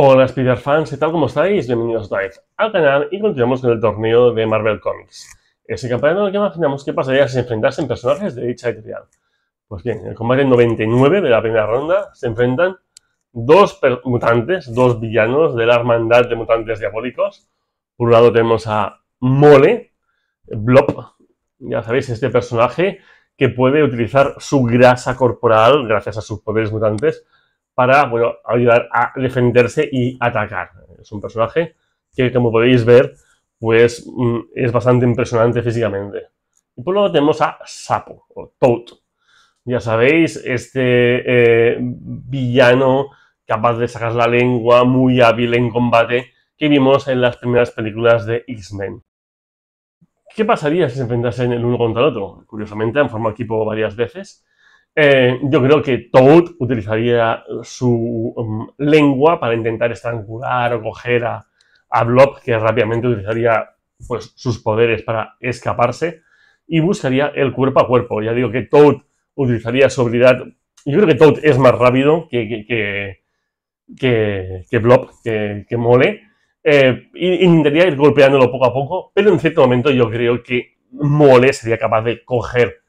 Hola Spider-Fans, ¿qué tal? ¿Cómo estáis? Bienvenidos otra vez al canal y continuamos con el torneo de Marvel Comics. Ese campeonato en que imaginamos qué pasaría si se enfrentasen personajes de dicha editorial. Pues bien, en el combate 99 de la primera ronda se enfrentan dos mutantes, dos villanos de la hermandad de mutantes diabólicos. Por un lado tenemos a Mole, Blob, ya sabéis, este personaje que puede utilizar su grasa corporal, gracias a sus poderes mutantes, para ayudar a defenderse y atacar. Es un personaje que, como podéis ver, pues mm, es bastante impresionante físicamente. Y por lo tenemos a Sapo, o Toad. Ya sabéis, este eh, villano capaz de sacar la lengua, muy hábil en combate, que vimos en las primeras películas de X-Men. ¿Qué pasaría si se enfrentasen el uno contra el otro? Curiosamente han formado equipo varias veces eh, yo creo que Toad utilizaría su um, lengua para intentar estrangular o coger a, Blob, que rápidamente utilizaría pues, sus poderes para escaparse, y buscaría el cuerpo a cuerpo. Ya digo que Toad utilizaría su habilidad. Yo creo que Toad es más rápido que, que, que, que, Blob, que, mole. Eh, intentaría ir golpeándolo poco a poco, pero en cierto momento yo creo que Mole sería capaz de coger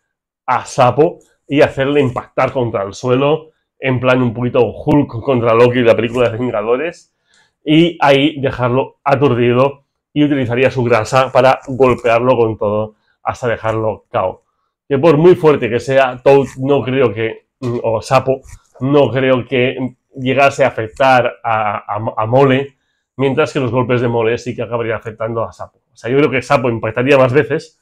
a Sapo y hacerle impactar contra el suelo, en plan un poquito Hulk contra Loki de la película de Vengadores, y ahí dejarlo aturdido y utilizaría su grasa para golpearlo con todo hasta dejarlo cao. Que por muy fuerte que sea, Toad no creo que, mm, o Sapo, no creo que llegase a afectar a, Mole, mientras que los golpes de Mole sí que acabaría afectando a Sapo. O sea, yo creo que Sapo impactaría más veces,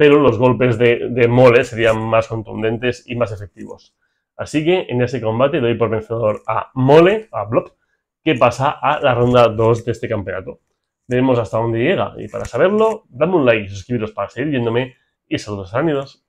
pero los golpes de, Mole serían más contundentes y más efectivos. Así que en ese combate doy por vencedor a Mole, a Blob, que pasa a la ronda 2 de este campeonato. Veremos hasta dónde llega y para saberlo, dame un like y suscribiros para seguir viéndome y saludos Anidos.